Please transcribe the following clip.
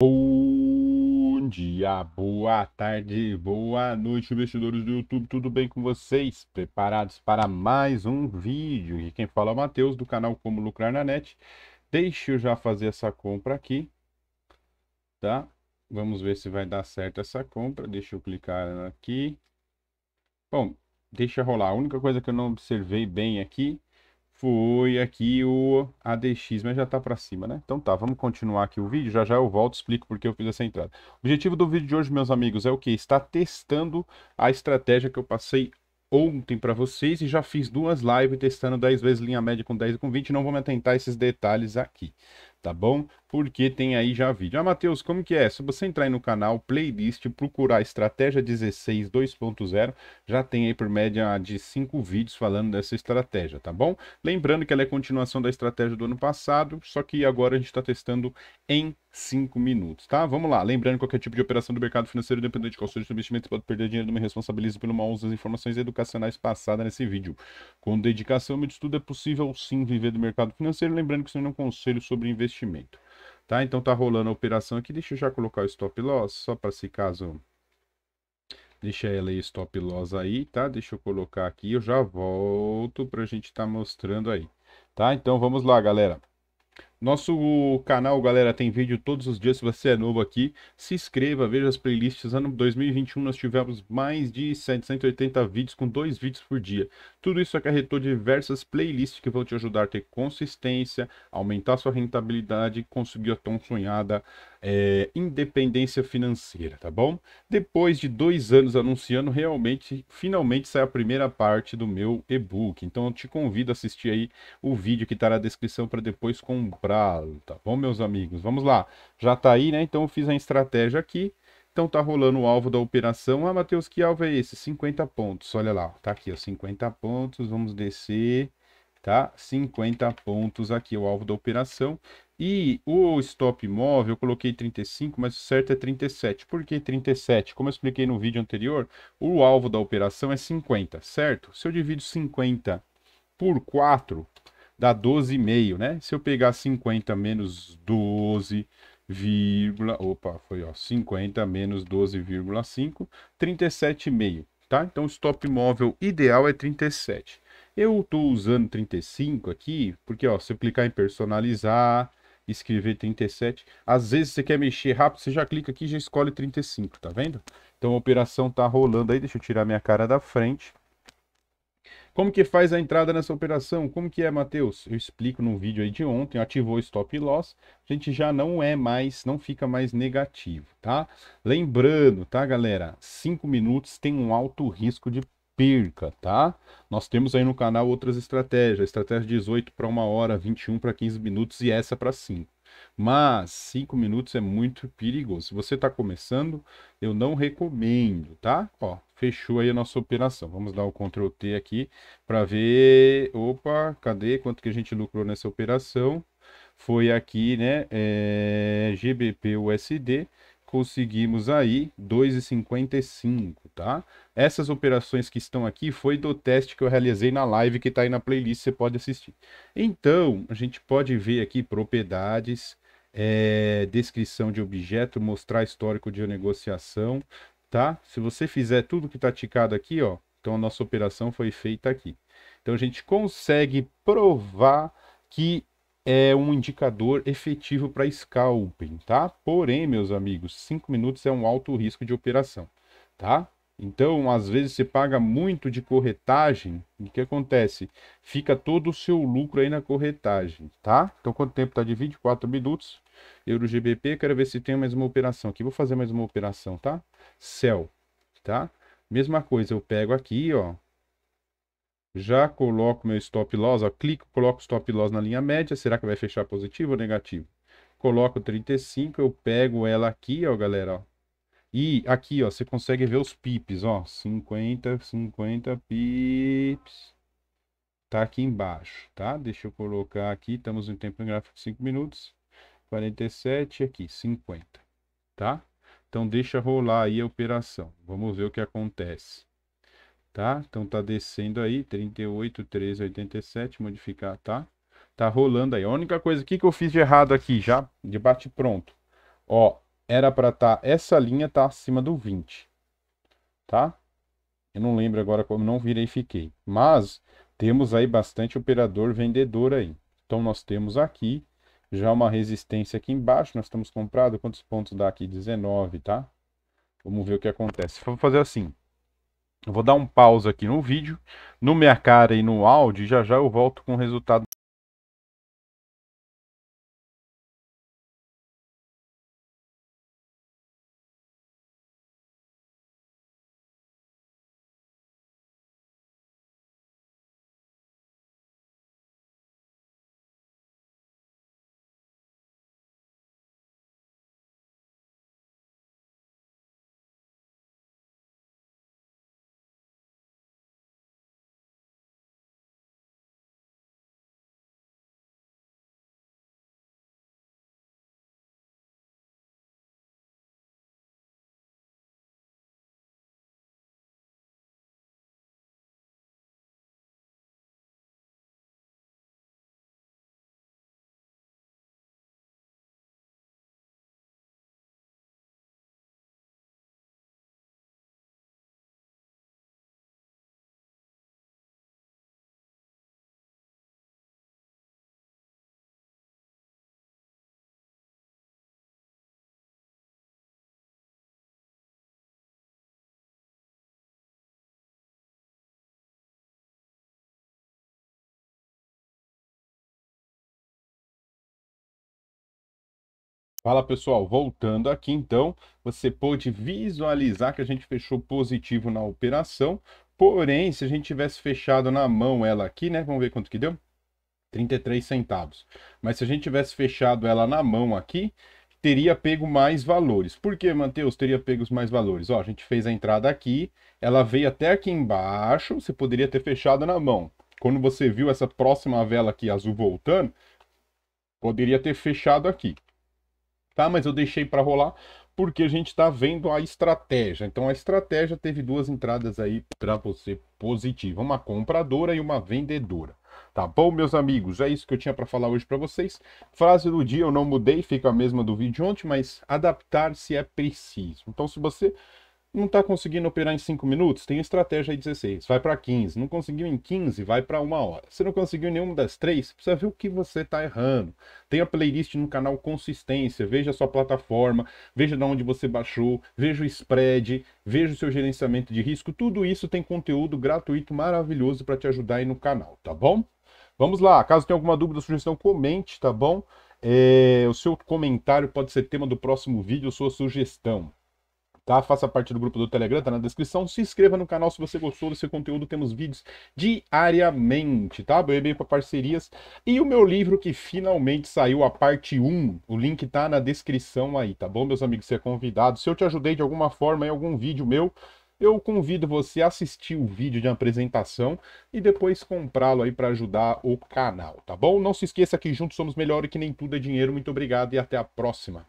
Bom dia, boa tarde, boa noite, investidores do YouTube, tudo bem com vocês? Preparados para mais um vídeo? E quem fala é o Matheus, do canal Como Lucrar na Net. Deixa eu já fazer essa compra aqui, tá? Vamos ver se vai dar certo essa compra, deixa eu clicar aqui. Bom, deixa rolar. A única coisa que eu não observei bem aqui foi aqui o ADX, mas já tá para cima, né? Então tá, vamos continuar aqui o vídeo. Já já eu volto, explico porque eu fiz essa entrada. O objetivo do vídeo de hoje, meus amigos, é o que? Está testando a estratégia que eu passei ontem para vocês e já fiz duas lives testando 10 vezes linha média com 10 e com 20. Não vou me atentar a esses detalhes aqui, tá bom? Porque tem aí já vídeo. Ah, Matheus, como que é? Se você entrar aí no canal, playlist, procurar Estratégia 16 2.0, já tem aí por média de 5 vídeos falando dessa estratégia, tá bom? Lembrando que ela é continuação da estratégia do ano passado, só que agora a gente está testando em 5 minutos, tá? Vamos lá. Lembrando, qualquer tipo de operação do mercado financeiro independente de qual seja o investimento, pode perder dinheiro, não me responsabilizo pelo mau uso das informações educacionais passadas nesse vídeo. Com dedicação e estudo é possível sim viver do mercado financeiro. Lembrando que isso não é um conselho sobre investimento investimento. Tá? Então tá rolando a operação aqui. Deixa eu já colocar o stop loss, só para se caso. Deixa ela aí stop loss aí, tá? Deixa eu colocar aqui, eu já volto para a gente estar tá mostrando aí. Tá? Então vamos lá, galera. Nosso canal, galera, tem vídeo todos os dias. Se você é novo aqui, se inscreva, veja as playlists. Ano 2021 nós tivemos mais de 780 vídeos, com dois vídeos por dia. Tudo isso acarretou diversas playlists que vão te ajudar a ter consistência, aumentar sua rentabilidade e conseguir a tão sonhada é, independência financeira, tá bom? Depois de dois anos anunciando, realmente, finalmente sai a primeira parte do meu e-book. Então eu te convido a assistir aí o vídeo que está na descrição para depois comprá-lo, tá bom, meus amigos? Vamos lá, já está aí, né? Então eu fiz a estratégia aqui. Então tá rolando o alvo da operação. Ah, Matheus, que alvo é esse? 50 pontos. Olha lá, tá aqui, ó, 50 pontos. Vamos descer tá? 50 pontos aqui o alvo da operação. E o stop móvel eu coloquei 35, mas o certo é 37. Por que 37? Como eu expliquei no vídeo anterior, o alvo da operação é 50, certo? Se eu divido 50 por 4, dá 12,5, né? Se eu pegar 50 menos 12, opa, foi ó, 50 menos 12,5, 37,5, tá? Então o stop móvel ideal é 37. Eu estou usando 35 aqui, porque ó, se eu clicar em personalizar, escrever 37, às vezes você quer mexer rápido, você já clica aqui e já escolhe 35, tá vendo? Então a operação tá rolando aí, deixa eu tirar minha cara da frente. Como que faz a entrada nessa operação? Como que é, Matheus? Eu explico no vídeo aí de ontem, ativou o stop loss, a gente já não é mais, não fica mais negativo, tá? Lembrando, tá, galera? 5 minutos tem um alto risco de perca, tá? Nós temos aí no canal outras estratégias, estratégia 18 para 1 hora, 21 para 15 minutos e essa para 5. Mas 5 minutos é muito perigoso. Se você está começando, eu não recomendo, tá? Ó, fechou aí a nossa operação. Vamos dar o Ctrl T aqui para ver, opa, cadê quanto que a gente lucrou nessa operação? Foi aqui, né, é... GBP USD, conseguimos aí 2,55, tá? Essas operações que estão aqui foi do teste que eu realizei na live que está aí na playlist, você pode assistir. Então, a gente pode ver aqui propriedades, é, descrição de objeto, mostrar histórico de negociação, tá? Se você fizer tudo que está ticado aqui, ó, então a nossa operação foi feita aqui. Então a gente consegue provar que é um indicador efetivo para scalping, tá? Porém, meus amigos, 5 minutos é um alto risco de operação, tá? Então, às vezes você paga muito de corretagem, e o que acontece? Fica todo o seu lucro aí na corretagem, tá? Então, quanto tempo tá de 24 minutos. Euro GBP, quero ver se tem mais uma operação aqui. Vou fazer mais uma operação, tá? Cell, tá? Mesma coisa, eu pego aqui, ó. Já coloco meu stop loss, ó, clico, coloco stop loss na linha média. Será que vai fechar positivo ou negativo? Coloco 35, eu pego ela aqui, ó, galera, ó e aqui, ó, você consegue ver os pips, ó, 50, 50 pips. Tá aqui embaixo, tá? Deixa eu colocar aqui, estamos em tempo gráfico de 5 minutos. 47 aqui, 50, tá? Então deixa rolar aí a operação. Vamos ver o que acontece. Tá? Então tá descendo aí, 38, 13, 87, modificar, tá? Tá rolando aí. A única coisa, que, que eu fiz de errado aqui já, de bate pronto? Ó, era para estar, tá, essa linha tá acima do 20, tá? Eu não lembro agora como, não verifiquei. Mas temos aí bastante operador vendedor aí. Então nós temos aqui já uma resistência aqui embaixo, nós estamos comprado, quantos pontos dá aqui? 19, tá? Vamos ver o que acontece. Vamos fazer assim, eu vou dar um pausa aqui no vídeo, no minha cara e no áudio, já já eu volto com o resultado. Fala pessoal, voltando aqui então, você pôde visualizar que a gente fechou positivo na operação, porém, se a gente tivesse fechado na mão ela aqui, né, vamos ver quanto que deu? 33 centavos. Mas se a gente tivesse fechado ela na mão aqui, teria pego mais valores. Por que, Matheus, teria pego os mais valores? Ó, a gente fez a entrada aqui, ela veio até aqui embaixo, você poderia ter fechado na mão. Quando você viu essa próxima vela aqui azul voltando, poderia ter fechado aqui tá? Mas eu deixei para rolar porque a gente está vendo a estratégia. Então a estratégia teve duas entradas aí para você positiva, uma compradora e uma vendedora. Tá bom, meus amigos? É isso que eu tinha para falar hoje para vocês. Frase do dia eu não mudei, fica a mesma do vídeo ontem, mas adaptar-se é preciso. Então se você não está conseguindo operar em 5 minutos, tem estratégia aí 16, vai para 15. Não conseguiu em 15, vai para uma hora. Se não conseguiu nenhuma das três, precisa ver o que você está errando. Tem a playlist no canal Consistência, veja a sua plataforma, veja de onde você baixou, veja o spread, veja o seu gerenciamento de risco. Tudo isso tem conteúdo gratuito maravilhoso para te ajudar aí no canal, tá bom? Vamos lá, caso tenha alguma dúvida, sugestão, comente, tá bom? É, o seu comentário pode ser tema do próximo vídeo, sua sugestão tá? Faça parte do grupo do Telegram, tá na descrição. Se inscreva no canal se você gostou desse conteúdo, temos vídeos diariamente, tá? Boa e bem para parcerias e o meu livro que finalmente saiu, a parte 1. O link tá na descrição aí, tá bom, meus amigos? Você é convidado. Se eu te ajudei de alguma forma em algum vídeo meu, eu convido você a assistir o vídeo de apresentação e depois comprá-lo aí para ajudar o canal, tá bom? Não se esqueça que juntos somos melhor e que nem tudo é dinheiro. Muito obrigado e até a próxima.